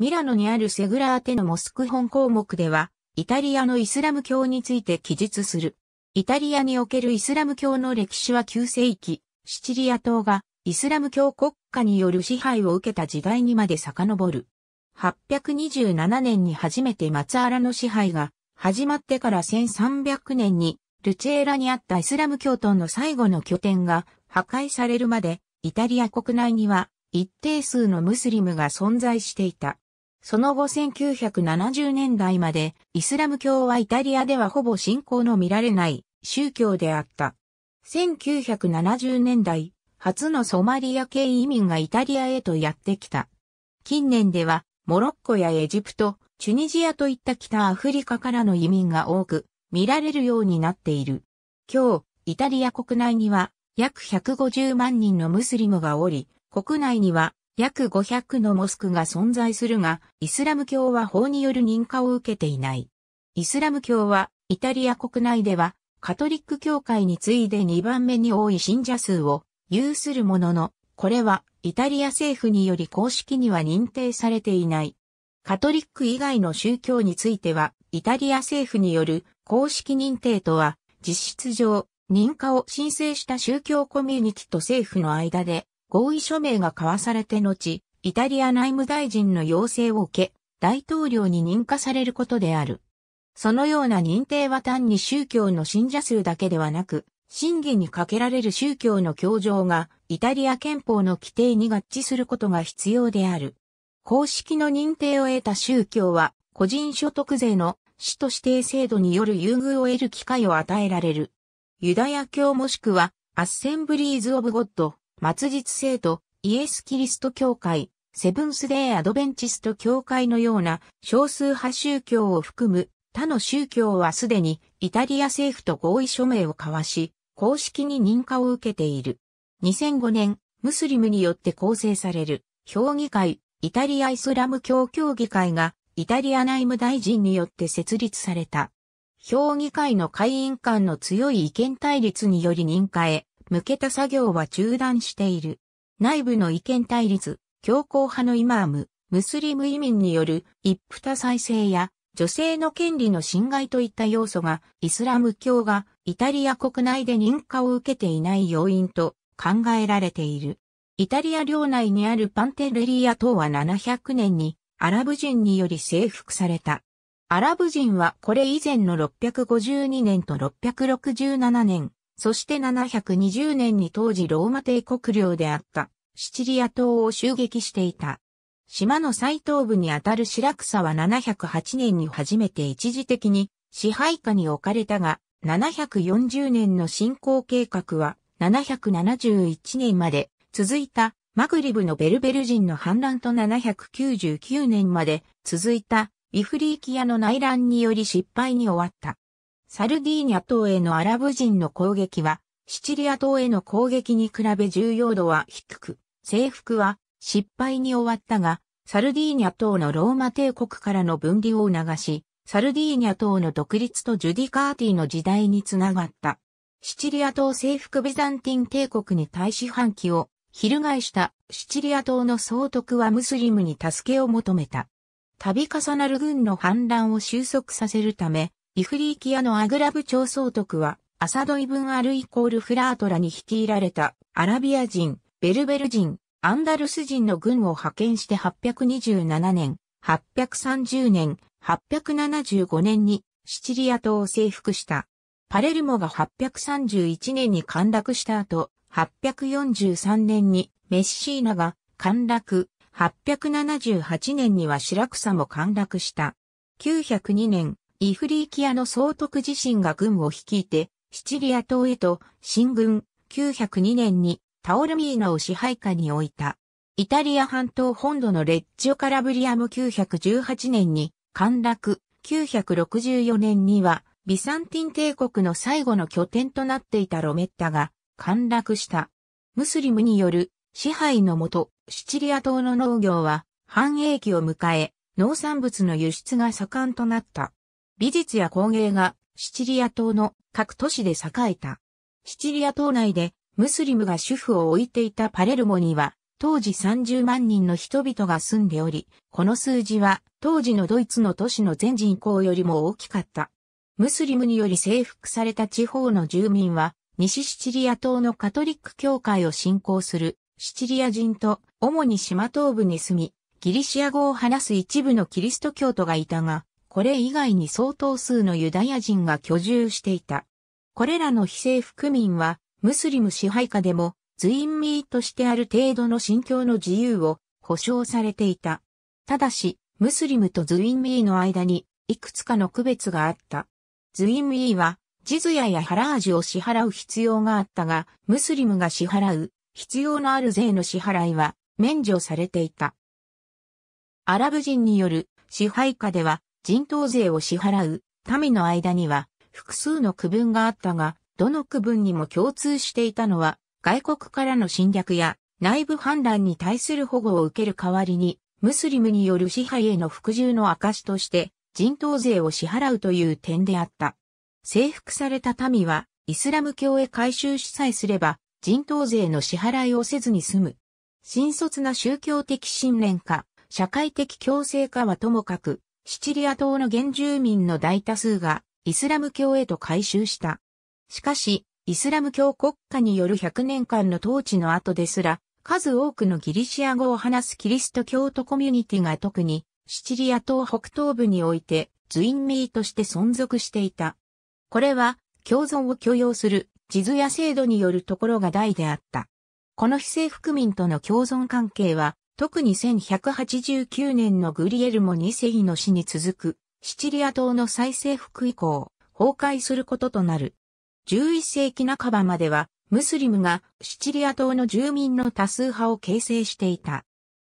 ミラノにあるセグラーテのモスク本項目では、イタリアのイスラム教について記述する。イタリアにおけるイスラム教の歴史は9世紀、シチリア島がイスラム教国家による支配を受けた時代にまで遡る。827年に初めて松原の支配が始まってから1300年にルチェーラにあったイスラム教徒の最後の拠点が破壊されるまでイタリア国内には一定数のムスリムが存在していた。その後1970年代までイスラム教はイタリアではほぼ信仰の見られない宗教であった。1970年代、初のソマリア系移民がイタリアへとやってきた。近年ではモロッコやエジプト、チュニジアといった北アフリカからの移民が多く見られるようになっている。今日、イタリア国内には約150万人のムスリムがおり、国内には約500のモスクが存在するが、イスラム教は法による認可を受けていない。イスラム教は、イタリア国内では、カトリック教会に次いで2番目に多い信者数を有するものの、これはイタリア政府により公式には認定されていない。カトリック以外の宗教については、イタリア政府による公式認定とは、実質上、認可を申請した宗教コミュニティと政府の間で合意署名が交わされて後、イタリア内務大臣の要請を受け、大統領に認可されることである。そのような認定は単に宗教の信者数だけではなく、審議にかけられる宗教の教条がイタリア憲法の規定に合致することが必要である。公式の認定を得た宗教は、個人所得税の死と指定制度による優遇を得る機会を与えられる。ユダヤ教もしくは、アッセンブリーズ・オブ・ゴッド、末日聖徒、イエス・キリスト教会、セブンスデー・アドベンチスト教会のような少数派宗教を含む他の宗教はすでにイタリア政府と合意署名を交わし、公式に認可を受けている。2005年、ムスリムによって構成される、評議会、イタリアイスラム教協議会が、イタリア内務大臣によって設立された。評議会の会員間の強い意見対立により認可へ向けた作業は中断している。内部の意見対立、強硬派のイマーム、ムスリム移民による一夫多妻制や女性の権利の侵害といった要素がイスラム教がイタリア国内で認可を受けていない要因と考えられている。イタリア領内にあるパンテレリア等は700年にアラブ人により征服された。アラブ人はこれ以前の652年と667年、そして720年に当時ローマ帝国領であったシチリア島を襲撃していた。島の最東部にあたるシラクサは708年に初めて一時的に支配下に置かれたが、740年の進行計画は771年まで続いたマグリブのベルベル人の反乱と799年まで続いたイフリーキアの内乱により失敗に終わった。サルディーニャ島へのアラブ人の攻撃は、シチリア島への攻撃に比べ重要度は低く、征服は失敗に終わったが、サルディーニャ島のローマ帝国からの分離を促し、サルディーニャ島の独立とジュディカーティの時代につながった。シチリア島征服ビザンティン帝国に対し反旗を翻したシチリア島の総督はムスリムに助けを求めた。度重なる軍の反乱を収束させるため、イフリーキアのアグラブ朝総督は、アサドイブンアルイコールフラートラに率いられたアラビア人、ベルベル人、アンダルス人の軍を派遣して827年、830年、875年にシチリア島を征服した。パレルモが831年に陥落した後、843年にメッシーナが陥落、878年にはシラクサも陥落した。902年、イフリーキアの総督自身が軍を率いて、シチリア島へと、進軍、902年に、タオルミーナを支配下に置いた。イタリア半島本土のレッジオカラブリアも918年に、陥落、964年には、ビサンティン帝国の最後の拠点となっていたロメッタが、陥落した。ムスリムによる支配のもと、シチリア島の農業は繁栄期を迎え、農産物の輸出が盛んとなった。美術や工芸がシチリア島の各都市で栄えた。シチリア島内でムスリムが主婦を置いていたパレルモには当時30万人の人々が住んでおり、この数字は当時のドイツの都市の全人口よりも大きかった。ムスリムにより征服された地方の住民は西シチリア島のカトリック教会を信仰するシチリア人と主に島東部に住み、ギリシア語を話す一部のキリスト教徒がいたが、これ以外に相当数のユダヤ人が居住していた。これらの非政府区民は、ムスリム支配下でも、ズインミーとしてある程度の信教の自由を保障されていた。ただし、ムスリムとズインミーの間に、いくつかの区別があった。ズインミーは、ジズヤやハラージを支払う必要があったが、ムスリムが支払う必要のある税の支払いは免除されていた。アラブ人による支配下では人頭税を支払う民の間には複数の区分があったが、どの区分にも共通していたのは、外国からの侵略や内部反乱に対する保護を受ける代わりに、ムスリムによる支配への服従の証として人頭税を支払うという点であった。征服された民はイスラム教へ改宗しさえすれば人頭税の支払いをせずに済む。新卒な宗教的信念か、社会的強制かはともかく、シチリア島の原住民の大多数がイスラム教へと改宗した。しかし、イスラム教国家による100年間の統治の後ですら、数多くのギリシア語を話すキリスト教徒コミュニティが特にシチリア島北東部においてズインミーとして存続していた。これは共存を許容する地図や制度によるところが大であった。この非政府民との共存関係は特に1189年のグリエルモ2世の死に続く、シチリア島の再征服以降、崩壊することとなる。11世紀半ばまでは、ムスリムがシチリア島の住民の多数派を形成していた。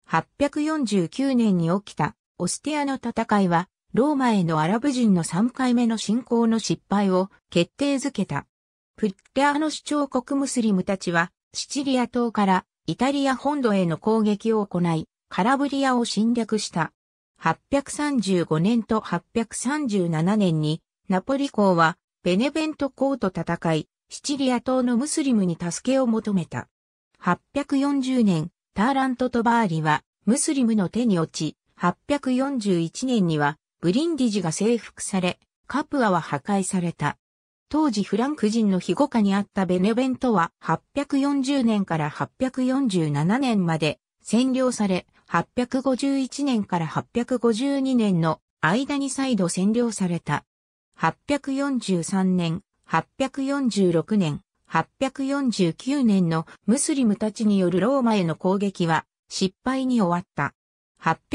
849年に起きたオスティアの戦いは、ローマへのアラブ人の3回目の侵攻の失敗を決定づけた。プッレアの主張国ムスリムたちは、シチリア島からイタリア本土への攻撃を行い、カラブリアを侵略した。835年と837年に、ナポリ公は、ベネベント公と戦い、シチリア島のムスリムに助けを求めた。840年、ターラントとバーリは、ムスリムの手に落ち、841年には、ブリンディジが征服され、カプアは破壊された。当時フランク人の庇護下にあったベネベントは840年から847年まで占領され、851年から852年の間に再度占領された。843年、846年、849年のムスリムたちによるローマへの攻撃は失敗に終わった。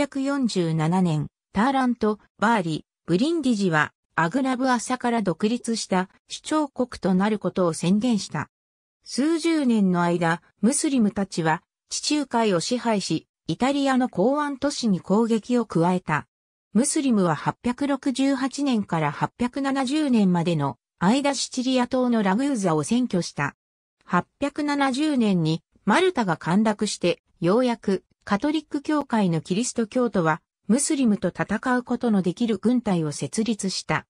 847年、ターラント、バーリ、ブリンディジはアグラブ朝から独立した主張国となることを宣言した。数十年の間、ムスリムたちは地中海を支配し、イタリアの港湾都市に攻撃を加えた。ムスリムは868年から870年までの間シチリア島のラグーザを占拠した。870年にマルタが陥落して、ようやくカトリック教会のキリスト教徒はムスリムと戦うことのできる軍隊を設立した。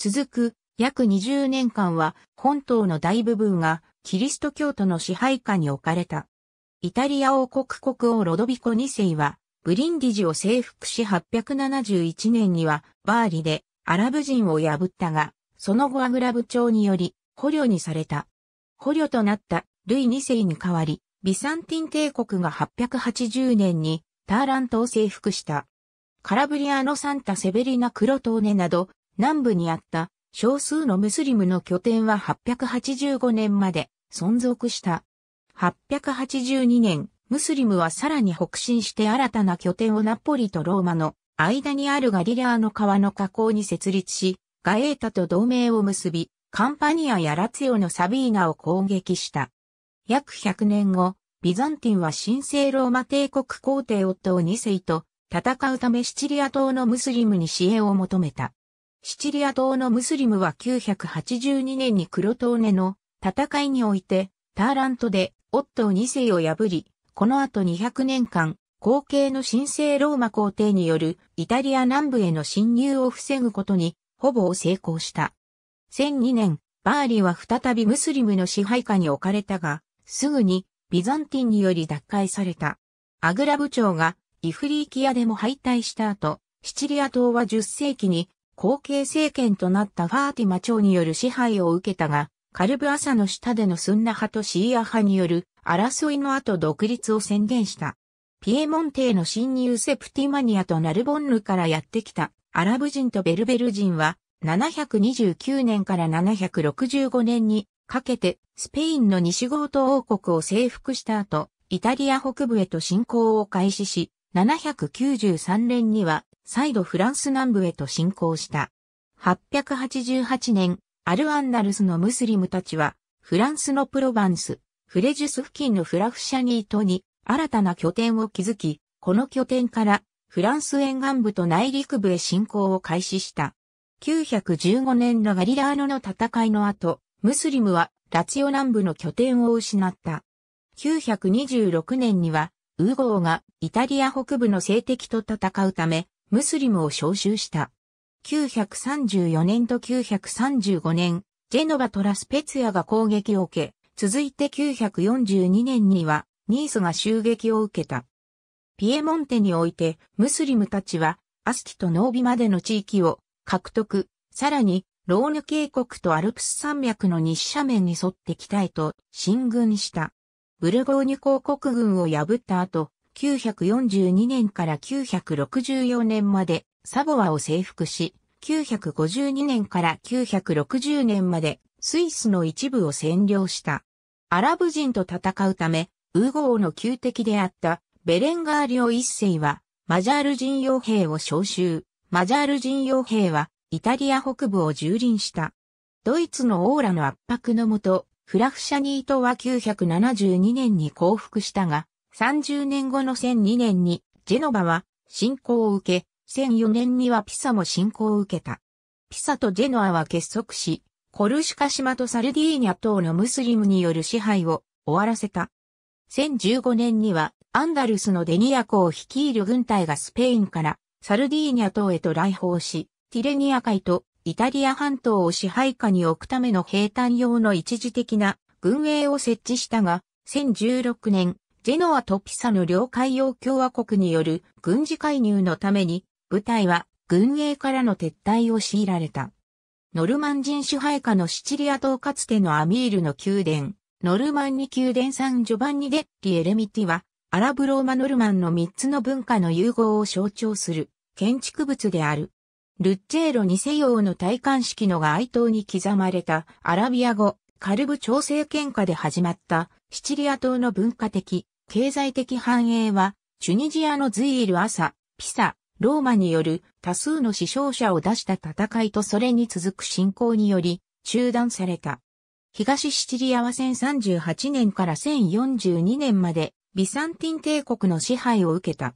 続く約20年間は本島の大部分がキリスト教徒の支配下に置かれた。イタリア王国国王ロドビコ2世はブリンディジを征服し871年にはバーリでアラブ人を破ったが、その後アグラブ朝により捕虜にされた。捕虜となったルイ2世に代わり、ビサンティン帝国が880年にターラントを征服した。カラブリアのサンタセベリナ・クロトーネなど、南部にあった少数のムスリムの拠点は885年まで存続した。882年、ムスリムはさらに北進して新たな拠点をナポリとローマの間にあるガリラーの川の河口に設立し、ガエータと同盟を結び、カンパニアやラツヨのサビーナを攻撃した。約100年後、ビザンティンは神聖ローマ帝国皇帝夫を2世と戦うためシチリア島のムスリムに支援を求めた。シチリア島のムスリムは982年に黒トーネの戦いにおいて、ターラントでオットー2世を破り、この後200年間、後継の神聖ローマ皇帝によるイタリア南部への侵入を防ぐことに、ほぼ成功した。1002年、バーリは再びムスリムの支配下に置かれたが、すぐにビザンティンにより奪回された。アグラ部長がイフリーキアでも敗退した後、シチリア島は10世紀に後継政権となったファーティマ朝による支配を受けたが、カルブ朝の下でのスンナ派とシーア派による争いの後独立を宣言した。ピエモンテの侵入セプティマニアとナルボンヌからやってきたアラブ人とベルベル人は729年から765年にかけてスペインの西ゴート王国を征服した後、イタリア北部へと侵攻を開始し、793年には再度フランス南部へと侵攻した。888年、アルアンダルスのムスリムたちは、フランスのプロバンス、フレジュス付近のフラフシャニートに新たな拠点を築き、この拠点からフランス沿岸部と内陸部へ侵攻を開始した。915年のガリラーノの戦いの後、ムスリムはラツヨ南部の拠点を失った。926年には、ウーゴーがイタリア北部の政敵と戦うため、ムスリムを召集した。934年と935年、ジェノバトラスペツヤが攻撃を受け、続いて942年にはニースが襲撃を受けた。ピエモンテにおいてムスリムたちはアスキとノービまでの地域を獲得、さらにローヌ渓谷とアルプス山脈の西斜面に沿って北へと進軍した。ブルゴーニュ公国軍を破った後、942年から964年までサボアを征服し、952年から960年までスイスの一部を占領した。アラブ人と戦うため、ウーゴ王の旧敵であったベレンガーリオ一世は、マジャール人傭兵を召集。マジャール人傭兵は、イタリア北部を蹂躙した。ドイツのオーラの圧迫のもと、フラフシャニートは972年に降伏したが、30年後の1002年にジェノバは侵攻を受け、1004年にはピサも侵攻を受けた。ピサとジェノアは結束し、コルシカ島とサルディーニャ等のムスリムによる支配を終わらせた。1015年にはアンダルスのデニア湖を率いる軍隊がスペインからサルディーニャ島へと来訪し、ティレニア海とイタリア半島を支配下に置くための兵隊用の一時的な軍営を設置したが、1016年、ジェノアとピサの両海洋共和国による軍事介入のために、部隊は軍営からの撤退を強いられた。ノルマン人支配下のシチリア島かつてのアミールの宮殿、ノルマンニ宮殿サンジョバンニデッリエレミティは、アラブローマノルマンの3つの文化の融合を象徴する建築物である。ルッチェーロニセヨの戴冠式のが哀悼に刻まれたアラビア語、カルブ調整喧嘩で始まったシチリア島の文化的、経済的繁栄は、チュニジアのズイール・アサ、ピサ、ローマによる多数の死傷者を出した戦いとそれに続く侵攻により中断された。東シチリアは1038年から1042年までビサンティン帝国の支配を受けた。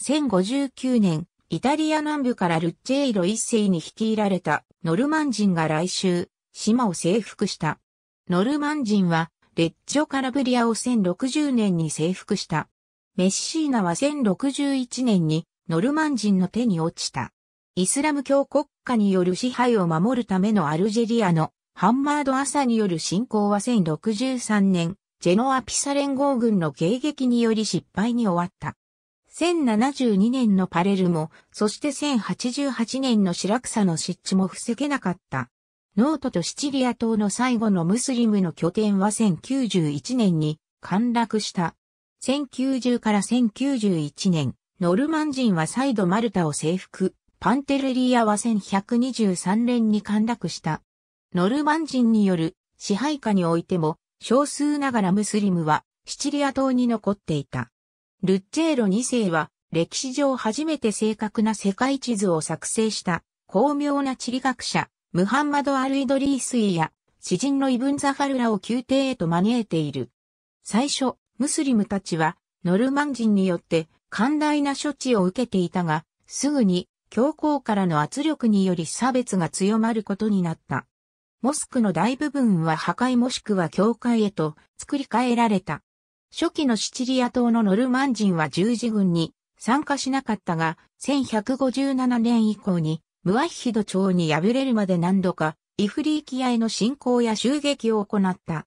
1059年、イタリア南部からルッチェイロ一世に率いられたノルマン人が来襲、島を征服した。ノルマン人はレッジョ・カラブリアを1060年に征服した。メッシーナは1061年にノルマン人の手に落ちた。イスラム教国家による支配を守るためのアルジェリアのハンマード・アサによる侵攻は1063年、ジェノア・ピサ連合軍の迎撃により失敗に終わった。1072年のパレルも、そして1088年のシラクサの失地も防げなかった。ノートとシチリア島の最後のムスリムの拠点は1091年に陥落した。1090から1091年、ノルマン人は再度マルタを征服、パンテルリアは1123年に陥落した。ノルマン人による支配下においても少数ながらムスリムはシチリア島に残っていた。ルッチェーロ2世は歴史上初めて正確な世界地図を作成した巧妙な地理学者ムハンマド・アル・イドリースイや、詩人のイブン・ザファルラを宮廷へと招いている。最初、ムスリムたちは、ノルマン人によって、寛大な処置を受けていたが、すぐに、教皇からの圧力により差別が強まることになった。モスクの大部分は破壊もしくは教会へと作り変えられた。初期のシチリア島のノルマン人は十字軍に参加しなかったが、1157年以降にムワッヒド朝に敗れるまで何度か、イフリーキアへの侵攻や襲撃を行った。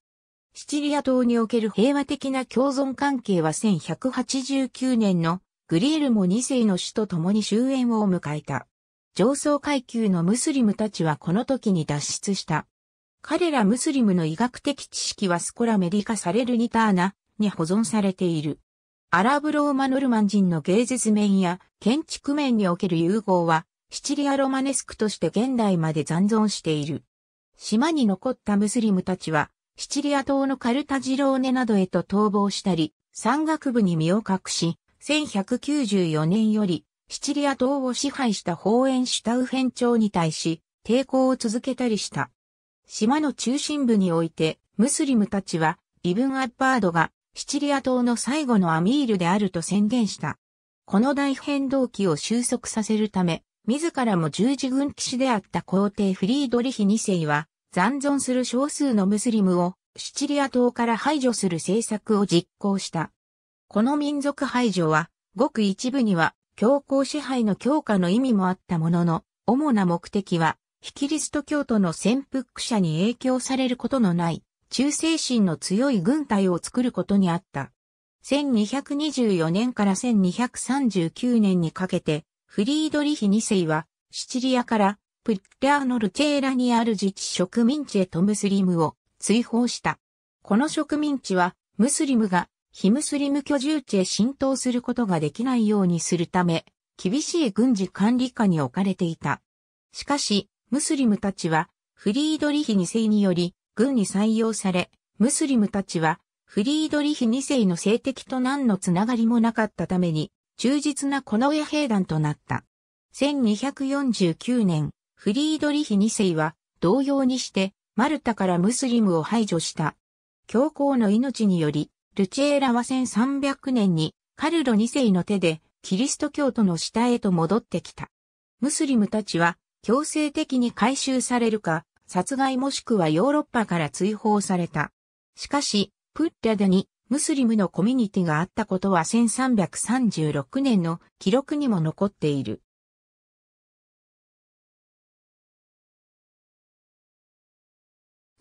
シチリア島における平和的な共存関係は1189年のグリエルモ2世の死と共に終焉を迎えた。上層階級のムスリムたちはこの時に脱出した。彼らムスリムの医学的知識はスコラメディ化されるニターナに保存されている。アラブローマノルマン人の芸術面や建築面における融合はシチリア・ロマネスクとして現代まで残存している。島に残ったムスリムたちは、シチリア島のカルタジローネなどへと逃亡したり、山岳部に身を隠し、1194年より、シチリア島を支配したホーエンシュタウフェンに対し、抵抗を続けたりした。島の中心部において、ムスリムたちは、イブン・アッバードが、シチリア島の最後のアミールであると宣言した。この大変動期を収束させるため、自らも十字軍騎士であった皇帝フリードリヒ2世は、残存する少数のムスリムをシチリア島から排除する政策を実行した。この民族排除は、ごく一部には強行支配の強化の意味もあったものの、主な目的は、ヒキリスト教徒の潜伏者に影響されることのない、忠誠心の強い軍隊を作ることにあった。1224年から1239年にかけて、フリードリヒ2世は、シチリアからプッテアノルチェーラにある自治植民地へとムスリムを追放した。この植民地は、ムスリムが非ムスリム居住地へ浸透することができないようにするため、厳しい軍事管理下に置かれていた。しかし、ムスリムたちは、フリードリヒ2世により、軍に採用され、ムスリムたちは、フリードリヒ2世の性的と何のつながりもなかったために、忠実な近衛兵団となった。1249年、フリードリヒ2世は同様にしてマルタからムスリムを排除した。教皇の命により、ルチェーラは1300年にカルロ2世の手でキリスト教徒の下へと戻ってきた。ムスリムたちは強制的に回収されるか、殺害もしくはヨーロッパから追放された。しかし、プッラデにムスリムのコミュニティがあったことは1336年の記録にも残っている。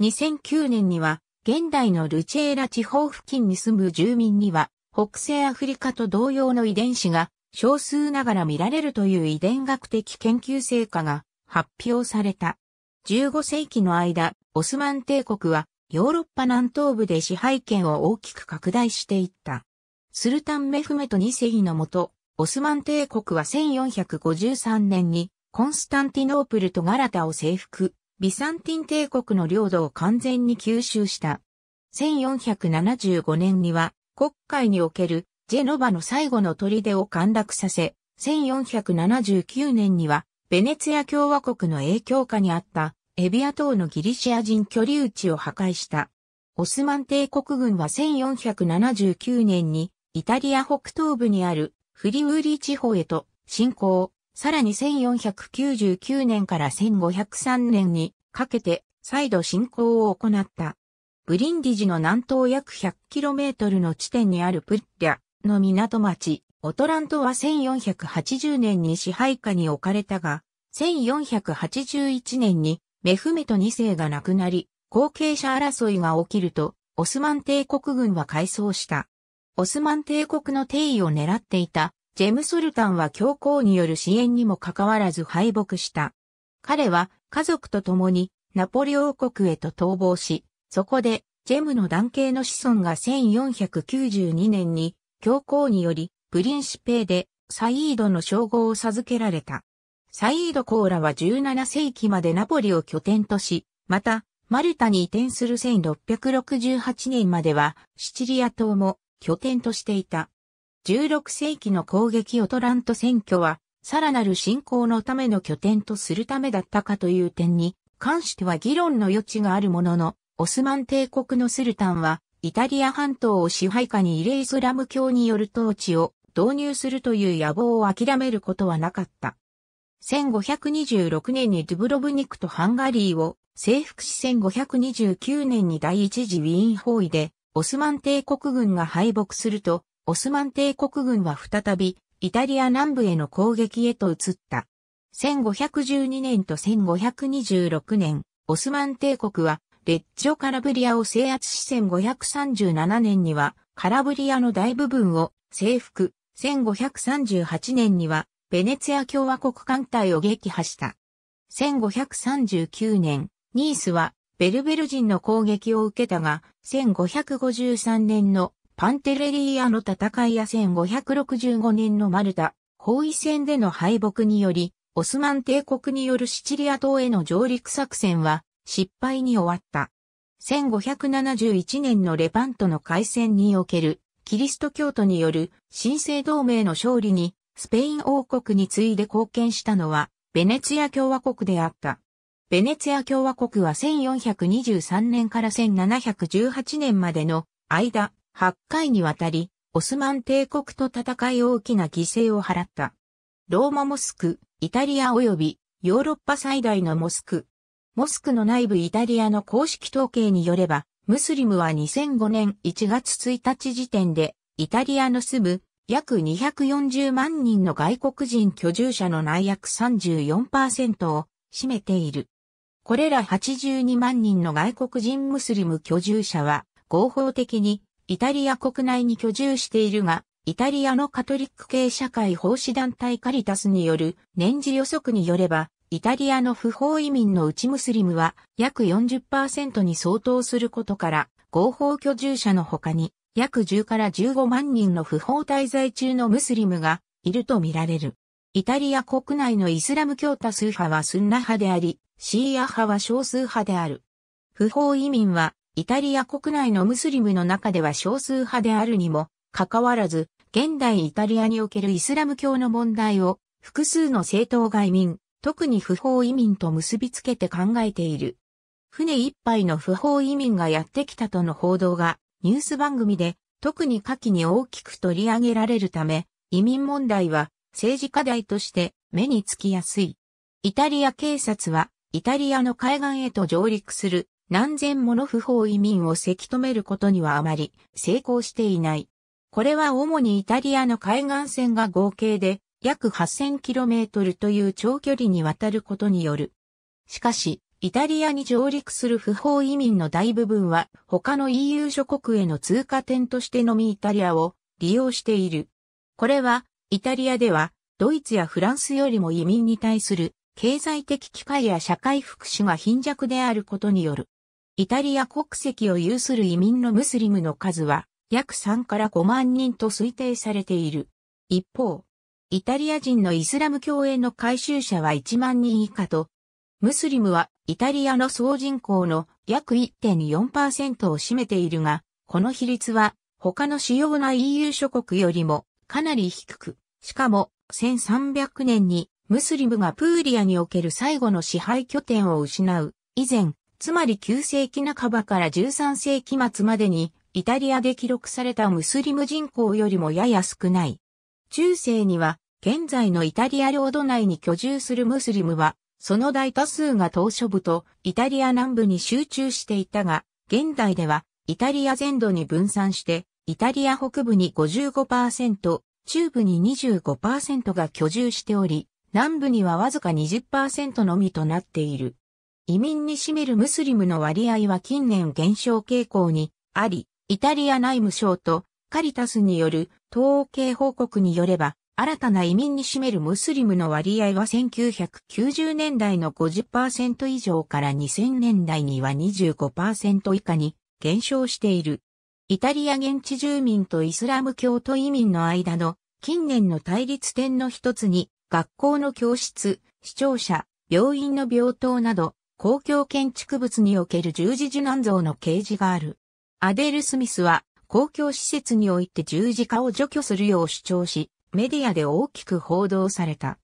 2009年には、現代のルチェーラ地方付近に住む住民には、北西アフリカと同様の遺伝子が少数ながら見られるという遺伝学的研究成果が発表された。15世紀の間、オスマン帝国はヨーロッパ南東部で支配権を大きく拡大していった。スルタンメフメト2世のもと、オスマン帝国は1453年にコンスタンティノープルとガラタを征服、ビサンティン帝国の領土を完全に吸収した。1475年には国会におけるジェノバの最後の砦を陥落させ、1479年にはベネツィア共和国の影響下にあったエビア島のギリシア人居留地を破壊した。オスマン帝国軍は1479年にイタリア北東部にあるフリムーリ地方へと侵攻、さらに1499年から1503年にかけて再度侵攻を行った。ブリンディジの南東約 100km の地点にあるプッリャの港町、オトラントは1480年に支配下に置かれたが、1481年にメフメト2世が亡くなり、後継者争いが起きると、オスマン帝国軍は改装した。オスマン帝国の定位を狙っていた、ジェムソルタンは教皇による支援にもかかわらず敗北した。彼は家族と共にナポリ王国へと逃亡し、そこでジェムの男系の子孫が1492年に教皇によりプリンシペーでサイードの称号を授けられた。サイード・コーラは17世紀までナポリを拠点とし、また、マルタに移転する1668年までは、シチリア島も拠点としていた。16世紀の攻撃オトラント選挙は、さらなる侵攻のための拠点とするためだったかという点に、関しては議論の余地があるものの、オスマン帝国のスルタンは、イタリア半島を支配下にイレイスラム教による統治を導入するという野望を諦めることはなかった。1526年にドゥブロブニクとハンガリーを征服し1529年に第一次ウィーン包囲でオスマン帝国軍が敗北すると、オスマン帝国軍は再びイタリア南部への攻撃へと移った。1512年と1526年、オスマン帝国はレッジョ・カラブリアを制圧し1537年にはカラブリアの大部分を征服、1538年にはベネツィア共和国艦隊を撃破した。1539年、ニースはベルベル人の攻撃を受けたが、1553年のパンテレリーアの戦いや1565年のマルタ、包囲戦での敗北により、オスマン帝国によるシチリア島への上陸作戦は失敗に終わった。1571年のレパントの海戦におけるキリスト教徒による神聖同盟の勝利にスペイン王国に次いで貢献したのは、ベネツィア共和国であった。ベネツィア共和国は1423年から1718年までの間、8回にわたり、オスマン帝国と戦い大きな犠牲を払った。ローマモスク、イタリア及びヨーロッパ最大のモスク。モスクの内部イタリアの公式統計によれば、ムスリムは2005年1月1日時点で、イタリアの住む約240万人の外国人居住者の内約34%を占めている。これら82万人の外国人ムスリム居住者は合法的にイタリア国内に居住しているが、イタリアのカトリック系社会奉仕団体カリタスによる年次予測によれば、イタリアの不法移民のうちムスリムは約40%に相当することから、合法居住者の他に約10から15万人の不法滞在中のムスリムがいるとみられる。イタリア国内のイスラム教多数派はスンナ派であり、シーア派は少数派である。不法移民は、イタリア国内のムスリムの中では少数派であるにも、かかわらず、現代イタリアにおけるイスラム教の問題を、複数の政党外民、特に不法移民と結びつけて考えている。船一杯の不法移民がやってきたとの報道がニュース番組で特に下記に大きく取り上げられるため、移民問題は政治課題として目につきやすい。イタリア警察はイタリアの海岸へと上陸する何千もの不法移民をせき止めることにはあまり成功していない。これは主にイタリアの海岸線が合計で約 8000km という長距離にわたることによる。しかし、イタリアに上陸する不法移民の大部分は他の EU 諸国への通過点としてのみイタリアを利用している。これはイタリアではドイツやフランスよりも移民に対する経済的機会や社会福祉が貧弱であることによる。イタリア国籍を有する移民のムスリムの数は約3から5万人と推定されている。一方、イタリア人のイスラム教への回収者は1万人以下とムスリムはイタリアの総人口の約1.4%を占めているが、この比率は他の主要な EU 諸国よりもかなり低く、しかも1300年にムスリムがプーリアにおける最後の支配拠点を失う以前、つまり9世紀半ばから13世紀末までにイタリアで記録されたムスリム人口よりもやや少ない。中世には現在のイタリア領土内に居住するムスリムはその大多数が島嶼部とイタリア南部に集中していたが、現代ではイタリア全土に分散して、イタリア北部に55%、中部に25%が居住しており、南部にはわずか20%のみとなっている。移民に占めるムスリムの割合は近年減少傾向にあり、イタリア内務省とカリタスによる統計報告によれば、新たな移民に占めるムスリムの割合は1990年代の50%以上から2000年代には25%以下に減少している。イタリア現地住民とイスラム教徒移民の間の近年の対立点の一つに学校の教室、視聴者、病院の病棟など公共建築物における十字受難像の掲示がある。アデル・スミスは公共施設において十字架を除去するよう主張し、メディアで大きく報道された。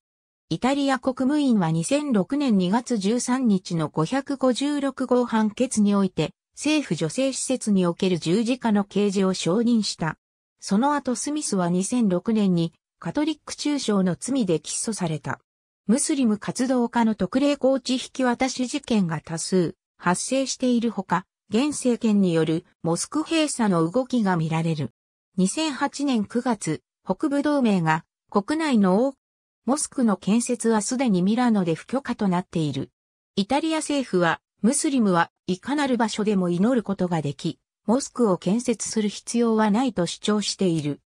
イタリア国務院は2006年2月13日の556号判決において、政府女性施設における十字架の掲示を承認した。その後スミスは2006年にカトリック中傷の罪で起訴された。ムスリム活動家の特例高知引き渡し事件が多数発生しているほか、現政権によるモスク閉鎖の動きが見られる。2008年9月、北部同盟が国内の多モスクの建設はすでにミラノで不許可となっている。イタリア政府は、ムスリムはいかなる場所でも祈ることができ、モスクを建設する必要はないと主張している。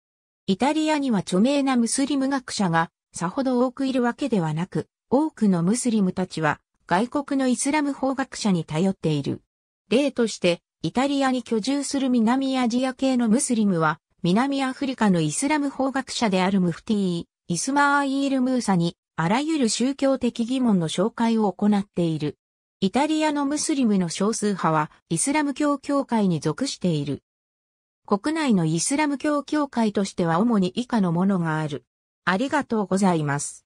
イタリアには著名なムスリム学者がさほど多くいるわけではなく、多くのムスリムたちは外国のイスラム法学者に頼っている。例として、イタリアに居住する南アジア系のムスリムは、南アフリカのイスラム法学者であるムフティー、イスマーイール・ムーサに、あらゆる宗教的疑問の紹介を行っている。イタリアのムスリムの少数派は、イスラム教協会に属している。国内のイスラム教協会としては主に以下のものがある。ありがとうございます。